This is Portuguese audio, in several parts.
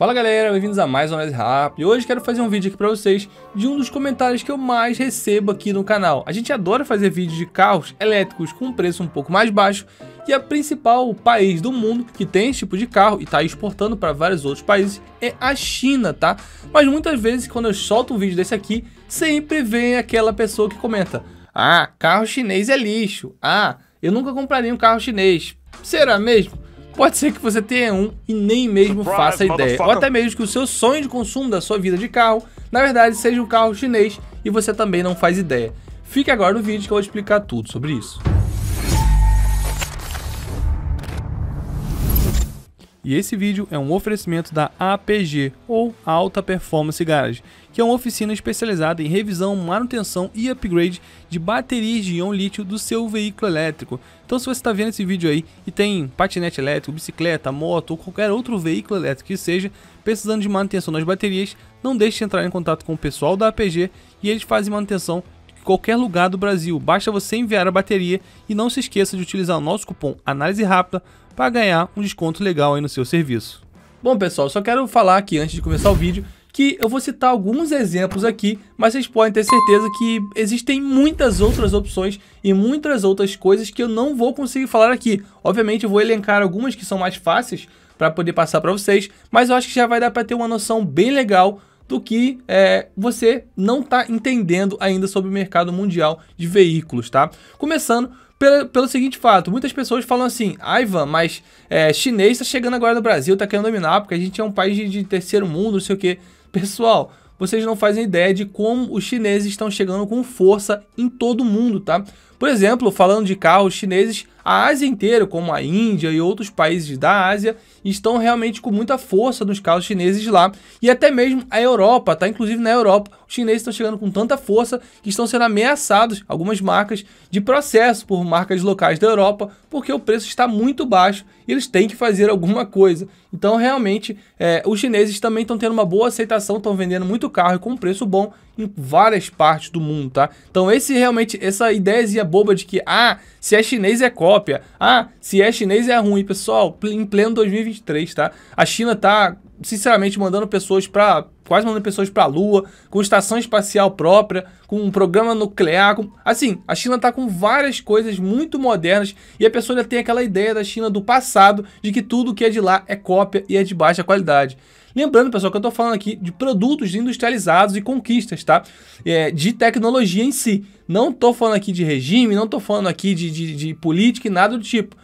Fala galera, bem-vindos a mais um Análise Rápido e hoje quero fazer um vídeo aqui para vocês de um dos comentários que eu mais recebo aqui no canal. A gente adora fazer vídeos de carros elétricos com preço um pouco mais baixo e a principal país do mundo que tem esse tipo de carro e está exportando para vários outros países é a China, tá? Mas muitas vezes quando eu solto um vídeo desse aqui, sempre vem aquela pessoa que comenta Ah, carro chinês é lixo, ah, eu nunca compraria um carro chinês, será mesmo? Pode ser que você tenha um e nem mesmo faça ideia, ou até mesmo que o seu sonho de consumo da sua vida de carro, na verdade, seja um carro chinês e você também não faz ideia. Fique agora no vídeo que eu vou explicar tudo sobre isso. E esse vídeo é um oferecimento da APG, ou Alta Performance Garage, que é uma oficina especializada em revisão, manutenção e upgrade de baterias de íon lítio do seu veículo elétrico. Então se você está vendo esse vídeo aí e tem patinete elétrico, bicicleta, moto ou qualquer outro veículo elétrico que seja, precisando de manutenção nas baterias, não deixe de entrar em contato com o pessoal da APG e eles fazem manutenção em qualquer lugar do Brasil. Basta você enviar a bateria e não se esqueça de utilizar o nosso cupom Análise Rápida para ganhar um desconto legal aí no seu serviço. Bom pessoal, só quero falar aqui antes de começar o vídeo que eu vou citar alguns exemplos aqui, mas vocês podem ter certeza que existem muitas outras opções e muitas outras coisas que eu não vou conseguir falar aqui. Obviamente eu vou elencar algumas que são mais fáceis para poder passar para vocês, mas eu acho que já vai dar para ter uma noção bem legal do que é, você não está entendendo ainda sobre o mercado mundial de veículos, tá? Começando pelo, pelo seguinte fato, muitas pessoas falam assim, ah Ivan, mas é, chinês está chegando agora no Brasil, está querendo dominar, porque a gente é um país de, de terceiro mundo, não sei o quê. Pessoal, vocês não fazem ideia de como os chineses estão chegando com força em todo o mundo, tá? Por exemplo, falando de carros chineses, a Ásia inteira, como a Índia e outros países da Ásia, estão realmente com muita força nos carros chineses lá. E até mesmo a Europa, tá? Inclusive na Europa, os chineses estão chegando com tanta força que estão sendo ameaçados, algumas marcas, de processo por marcas locais da Europa, porque o preço está muito baixo e eles têm que fazer alguma coisa. Então, realmente, é, os chineses também estão tendo uma boa aceitação, estão vendendo muito carro e com um preço bom em várias partes do mundo, tá? Então, esse realmente, essa ideia boba de que, ah, se é chinês é cópia, ah, se é chinês é ruim. Pessoal, em pleno 2023, tá? A China tá, sinceramente, mandando pessoas pra quase mandando pessoas para a Lua, com estação espacial própria, com um programa nuclear. Com... Assim, a China está com várias coisas muito modernas e a pessoa ainda tem aquela ideia da China do passado, de que tudo que é de lá é cópia e é de baixa qualidade. Lembrando, pessoal, que eu estou falando aqui de produtos industrializados e conquistas, tá? É, de tecnologia em si. Não estou falando aqui de regime, não estou falando aqui de, de, de política e nada do tipo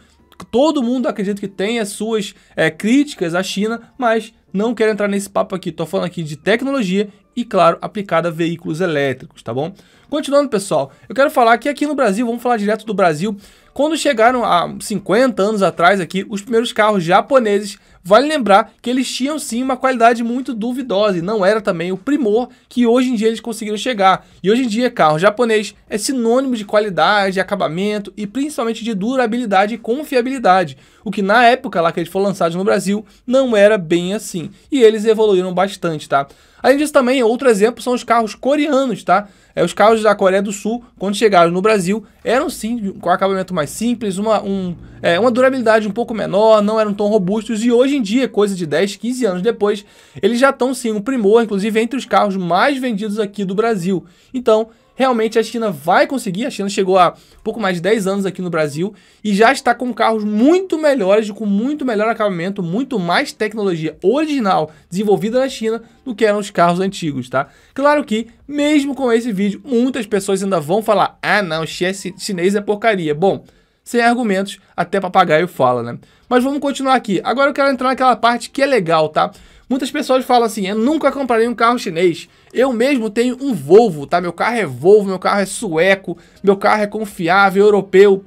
todo mundo acredita que tem as suas é, críticas à China, mas não quero entrar nesse papo aqui, tô falando aqui de tecnologia e, claro, aplicada a veículos elétricos, tá bom? Continuando, pessoal, eu quero falar que aqui no Brasil, vamos falar direto do Brasil, quando chegaram há 50 anos atrás aqui, os primeiros carros japoneses Vale lembrar que eles tinham sim uma qualidade muito duvidosa e não era também o primor que hoje em dia eles conseguiram chegar. E hoje em dia, carro japonês é sinônimo de qualidade, acabamento e principalmente de durabilidade e confiabilidade, o que na época lá que eles foram lançados no Brasil não era bem assim. E eles evoluíram bastante, tá? Além disso também, outro exemplo são os carros coreanos, tá? É, os carros da Coreia do Sul, quando chegaram no Brasil, eram sim com acabamento mais simples, uma, um, é, uma durabilidade um pouco menor, não eram tão robustos e hoje em dia, coisa de 10, 15 anos depois, eles já estão sim um primor, inclusive entre os carros mais vendidos aqui do Brasil. Então, realmente a China vai conseguir. A China chegou há pouco mais de 10 anos aqui no Brasil e já está com carros muito melhores, com muito melhor acabamento, muito mais tecnologia original desenvolvida na China do que eram os carros antigos, tá? Claro que, mesmo com esse vídeo, muitas pessoas ainda vão falar: ah, não, chinês é porcaria. Bom. Sem argumentos, até papagaio fala, né? Mas vamos continuar aqui. Agora eu quero entrar naquela parte que é legal, tá? Muitas pessoas falam assim, eu nunca comprarei um carro chinês. Eu mesmo tenho um Volvo, tá? Meu carro é Volvo, meu carro é sueco, meu carro é confiável, europeu.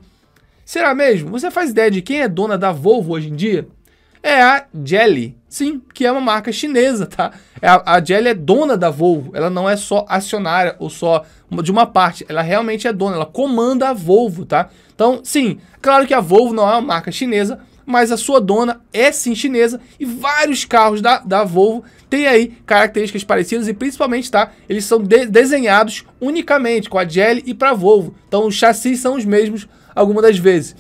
Será mesmo? Você faz ideia de quem é dona da Volvo hoje em dia? é a Jelly. Sim, que é uma marca chinesa, tá? É a, a Jelly é dona da Volvo, ela não é só acionária ou só de uma parte, ela realmente é dona, ela comanda a Volvo, tá? Então, sim, claro que a Volvo não é uma marca chinesa, mas a sua dona é sim chinesa e vários carros da, da Volvo têm aí características parecidas e principalmente, tá? Eles são de desenhados unicamente com a Jelly e para Volvo. Então os chassis são os mesmos algumas das vezes.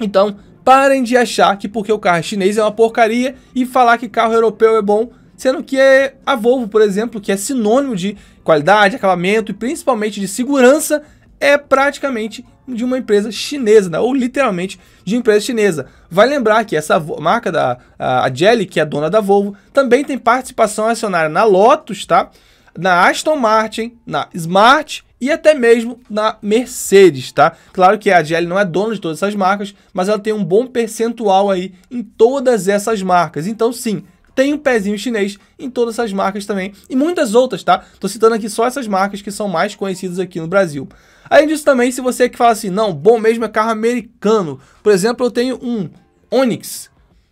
Então, Parem de achar que porque o carro é chinês é uma porcaria e falar que carro europeu é bom, sendo que é a Volvo, por exemplo, que é sinônimo de qualidade, acabamento e principalmente de segurança, é praticamente de uma empresa chinesa, né? ou literalmente de empresa chinesa. Vai lembrar que essa marca da a Jelly, que é dona da Volvo, também tem participação acionária na Lotus, tá? Na Aston Martin, na Smart e até mesmo na Mercedes, tá? Claro que a GL não é dona de todas essas marcas, mas ela tem um bom percentual aí em todas essas marcas. Então, sim, tem um pezinho chinês em todas essas marcas também e muitas outras, tá? Tô citando aqui só essas marcas que são mais conhecidas aqui no Brasil. Além disso também, se você é que fala assim, não, bom mesmo é carro americano. Por exemplo, eu tenho um Onix.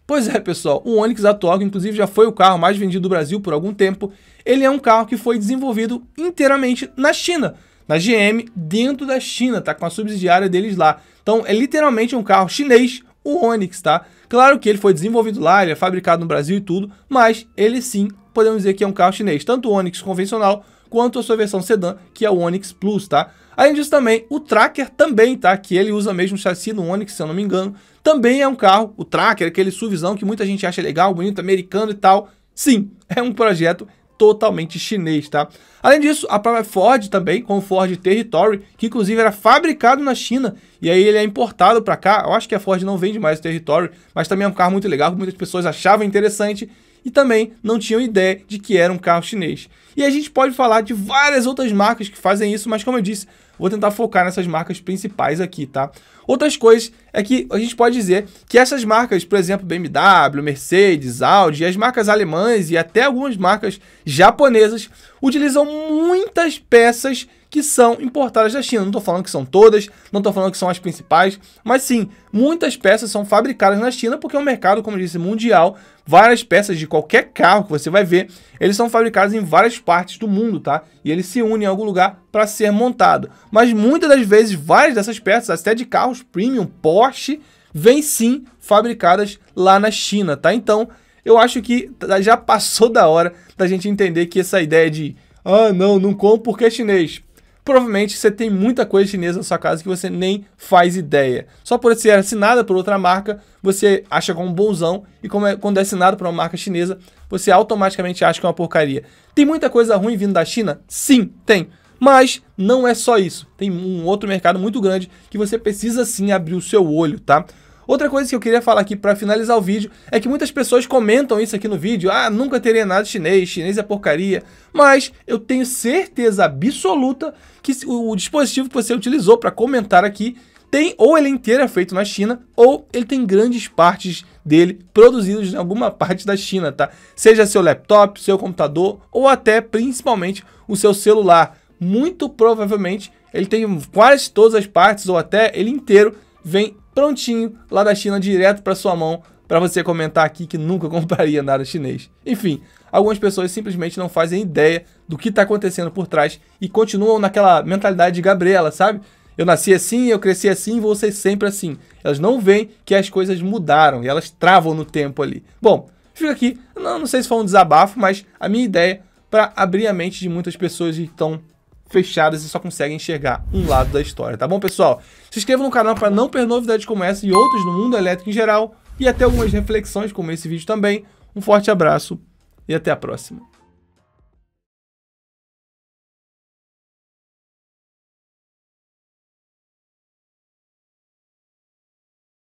Pois é, pessoal, o Onix atual, que inclusive já foi o carro mais vendido do Brasil por algum tempo, ele é um carro que foi desenvolvido inteiramente na China na GM dentro da China, tá? Com a subsidiária deles lá. Então é literalmente um carro chinês, o Onix, tá? Claro que ele foi desenvolvido lá, ele é fabricado no Brasil e tudo, mas ele sim podemos dizer que é um carro chinês, tanto o Onix convencional quanto a sua versão sedã, que é o Onix Plus, tá? Além disso também, o Tracker também, tá? Que ele usa mesmo chassi no Onix, se eu não me engano. Também é um carro, o Tracker, aquele SUVzão que muita gente acha legal, bonito, americano e tal. Sim, é um projeto totalmente chinês, tá? Além disso, a própria Ford também, com o Ford Territory, que inclusive era fabricado na China, e aí ele é importado para cá. Eu acho que a Ford não vende mais o Territory, mas também é um carro muito legal, que muitas pessoas achavam interessante, e também não tinham ideia de que era um carro chinês. E a gente pode falar de várias outras marcas que fazem isso, mas como eu disse, vou tentar focar nessas marcas principais aqui, tá? Outras coisas é que a gente pode dizer que essas marcas, por exemplo, BMW, Mercedes, Audi, as marcas alemãs e até algumas marcas japonesas utilizam muitas peças que são importadas da China. Não estou falando que são todas, não estou falando que são as principais, mas sim, muitas peças são fabricadas na China, porque é um mercado, como eu disse, mundial. Várias peças de qualquer carro que você vai ver, eles são fabricados em várias partes do mundo, tá? E eles se unem em algum lugar para ser montado. Mas muitas das vezes, várias dessas peças, até de carros premium, Porsche, vêm sim fabricadas lá na China, tá? Então, eu acho que tá, já passou da hora da gente entender que essa ideia de ah, não, não compro porque é chinês provavelmente você tem muita coisa chinesa na sua casa que você nem faz ideia. Só por ser assinada por outra marca, você acha como é um bonzão, e é, quando é assinado por uma marca chinesa, você automaticamente acha que é uma porcaria. Tem muita coisa ruim vindo da China? Sim, tem. Mas não é só isso. Tem um outro mercado muito grande que você precisa sim abrir o seu olho, tá? Outra coisa que eu queria falar aqui para finalizar o vídeo é que muitas pessoas comentam isso aqui no vídeo. Ah, nunca teria nada chinês, chinês é porcaria. Mas eu tenho certeza absoluta que o dispositivo que você utilizou para comentar aqui tem ou ele inteiro é feito na China ou ele tem grandes partes dele produzidos em alguma parte da China, tá? Seja seu laptop, seu computador ou até principalmente o seu celular. Muito provavelmente ele tem quase todas as partes ou até ele inteiro vem prontinho lá da China direto para sua mão para você comentar aqui que nunca compraria nada chinês. Enfim, algumas pessoas simplesmente não fazem ideia do que está acontecendo por trás e continuam naquela mentalidade de Gabriela, sabe? Eu nasci assim, eu cresci assim, vou ser sempre assim. Elas não veem que as coisas mudaram e elas travam no tempo ali. Bom, fica aqui. Não, não sei se foi um desabafo, mas a minha ideia para abrir a mente de muitas pessoas que estão fechadas e só consegue enxergar um lado da história, tá bom, pessoal? Se inscreva no canal para não perder novidades como essa e outras no mundo elétrico em geral e até algumas reflexões como esse vídeo também. Um forte abraço e até a próxima.